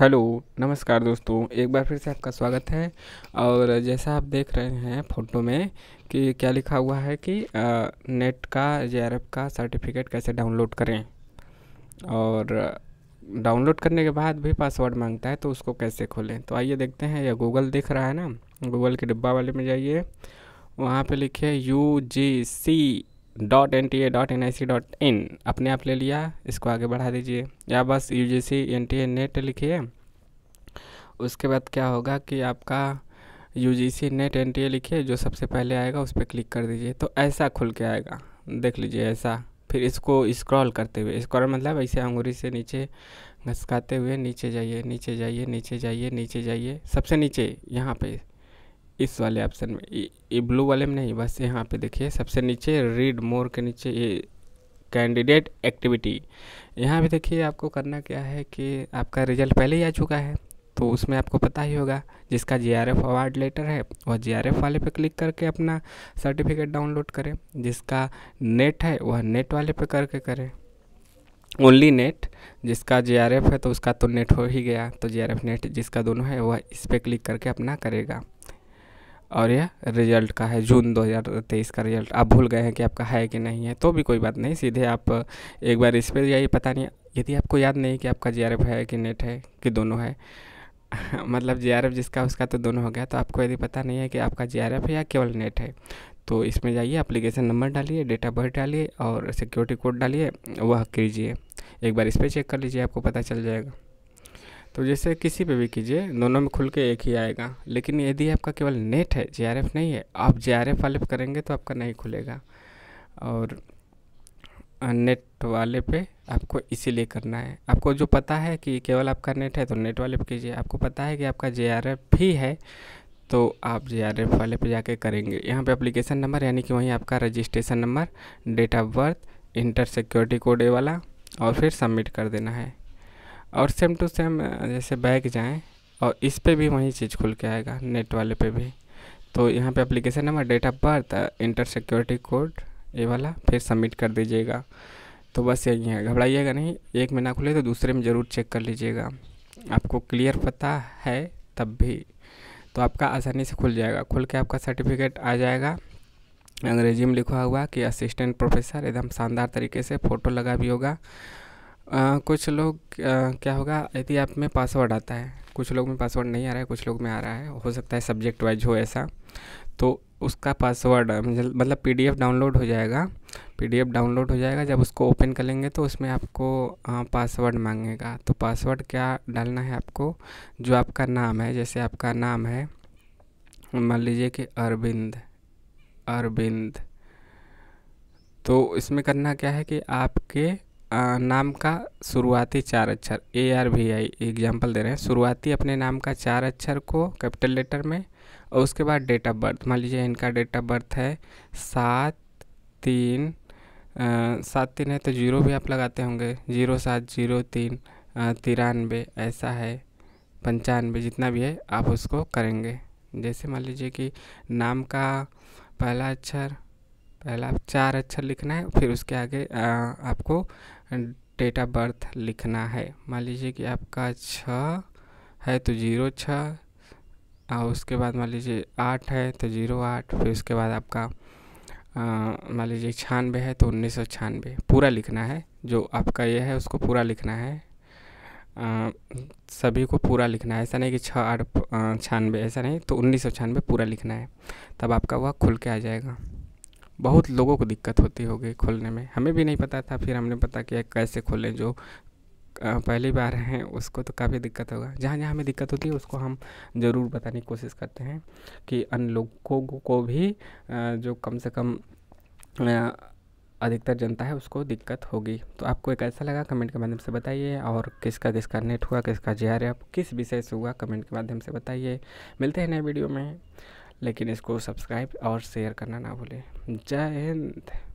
hello नमस्कार दोस्तों एक बार फिर से आपका स्वागत है और जैसा आप देख रहे हैं फ़ोटो में कि क्या लिखा हुआ है कि आ, नेट का जे का सर्टिफिकेट कैसे डाउनलोड करें और डाउनलोड करने के बाद भी पासवर्ड मांगता है तो उसको कैसे खोलें तो आइए देखते हैं यह गूगल दिख रहा है ना गूगल के डिब्बा वाले में जाइए वहाँ पर लिखिए U G C dot N T A dot N I C dot in अपने आप ले लिया इसको आगे बढ़ा दीजिए या बस U G C N T A net लिखिए उसके बाद क्या होगा कि आपका U G C net N T A लिखिए जो सबसे पहले आएगा उस पर क्लिक कर दीजिए तो ऐसा खुल के आएगा देख लीजिए ऐसा फिर इसको स्क्रॉल करते हुए स्क्रॉल मतलब ऐसे अंगूरी से नीचे घसकाते हुए नीचे जाइए नीचे जाइए नीचे जाइए नीचे जाइए सबसे नीचे यहाँ पे इस वाले ऑप्शन में ये ब्लू वाले में नहीं बस यहाँ पे देखिए सबसे नीचे रीड मोर के नीचे ये कैंडिडेट एक्टिविटी यहाँ पे देखिए आपको करना क्या है कि आपका रिजल्ट पहले ही आ चुका है तो उसमें आपको पता ही होगा जिसका J R F award letter है वह जे आर एफ वाले पे क्लिक करके अपना सर्टिफिकेट डाउनलोड करें जिसका नेट है वह नेट वाले पे करके करें ओनली नेट जिसका जे आर एफ है तो उसका तो नेट हो ही गया तो जे आर एफ नेट जिसका दोनों है वह इस पर क्लिक करके अपना करेगा और यह रिजल्ट का है जून 2023 का रिजल्ट आप भूल गए हैं कि आपका है कि नहीं है तो भी कोई बात नहीं सीधे आप एक बार इस पर जाइए पता नहीं यदि आपको याद नहीं कि आपका जे है कि नेट है कि दोनों है मतलब जे जिसका उसका तो दोनों हो गया तो आपको यदि पता नहीं है कि आपका जे है या केवल नेट है तो इसमें जाइए अप्लीकेशन नंबर डालिए डेट ऑफ बर्थ डालिए और सिक्योरिटी कोड डालिए वह कीजिए एक बार इस पर चेक कर लीजिए आपको पता चल जाएगा तो जैसे किसी पे भी कीजिए दोनों में खुल के एक ही आएगा लेकिन यदि आपका केवल नेट है जे नहीं है आप जे वाले पर करेंगे तो आपका नहीं खुलेगा और नेट वाले पे आपको इसीलिए करना है आपको जो पता है कि केवल आपका नेट है तो नेट वाले पे कीजिए आपको पता है कि आपका जे भी है तो आप जे वाले पे जाके करेंगे यहाँ पे एप्लीकेशन नंबर यानी कि वहीं आपका registration number date of birth enter security code वाला और फिर सबमिट कर देना है और सेम टू सेम जैसे बैग जाएं और इस पर भी वही चीज़ खुल के आएगा नेट वाले पे भी तो यहाँ पे application number date of birth enter security code ये वाला फिर सबमिट कर दीजिएगा तो बस यही है घबराइएगा नहीं एक महीना खुले तो दूसरे में ज़रूर चेक कर लीजिएगा आपको क्लियर पता है तब भी तो आपका आसानी से खुल जाएगा खुल के आपका सर्टिफिकेट आ जाएगा अंग्रेजी में लिखा हुआ कि असिस्टेंट प्रोफेसर एकदम शानदार तरीके से फ़ोटो लगा भी होगा आ, कुछ लोग आ, क्या होगा यदि आप में पासवर्ड आता है कुछ लोग में पासवर्ड नहीं आ रहा है कुछ लोग में आ रहा है हो सकता है सब्जेक्ट वाइज हो ऐसा तो उसका पासवर्ड मतलब पीडीएफ डाउनलोड हो जाएगा पीडीएफ डाउनलोड हो जाएगा जब उसको ओपन कर लेंगे तो उसमें आपको पासवर्ड मांगेगा तो पासवर्ड क्या डालना है आपको जो आपका नाम है जैसे आपका नाम है मान लीजिए कि अरविंद अरविंद तो इसमें करना क्या है कि आपके आ, नाम का शुरुआती चार अक्षर A R V I example दे रहे हैं शुरुआती अपने नाम का चार अक्षर को कैपिटल लेटर में और उसके बाद डेट ऑफ बर्थ मान लीजिए इनका डेट ऑफ बर्थ है सात तीन आ, सात तीन है तो जीरो भी आप लगाते होंगे जीरो सात जीरो तीन तिरानवे ऐसा है पंचानवे जितना भी है आप उसको करेंगे जैसे मान लीजिए कि नाम का पहला अक्षर पहला आप चार अक्षर लिखना है फिर उसके आगे आ, आपको डेट ऑफ बर्थ लिखना है मान लीजिए कि आपका छ है तो ज़ीरो छः और उसके बाद मान लीजिए आठ है तो ज़ीरो आठ फिर उसके बाद आपका मान लीजिए छियानवे है तो उन्नीस सौ छानबे पूरा लिखना है जो आपका ये है उसको पूरा लिखना है आ, सभी को पूरा लिखना है ऐसा नहीं कि छः आठ छानबे ऐसा नहीं तो उन्नीस सौ छियानवे पूरा लिखना है तब आपका वह खुल के आ जाएगा बहुत लोगों को दिक्कत होती होगी खोलने में हमें भी नहीं पता था फिर हमने पता किया कैसे खोलें जो पहली बार हैं उसको तो काफ़ी दिक्कत होगा जहाँ जहाँ हमें दिक्कत होती है उसको हम ज़रूर बताने की कोशिश करते हैं कि अन लोगों को भी जो कम से कम अधिकतर जनता है उसको दिक्कत होगी तो आपको एक ऐसा लगा कमेंट के माध्यम से बताइए और किसका किसका नेट हुआ किसका जे आर किस विषय से हुआ कमेंट के माध्यम से बताइए मिलते हैं नए वीडियो में लेकिन इसको सब्सक्राइब और शेयर करना ना भूलें जय हिंद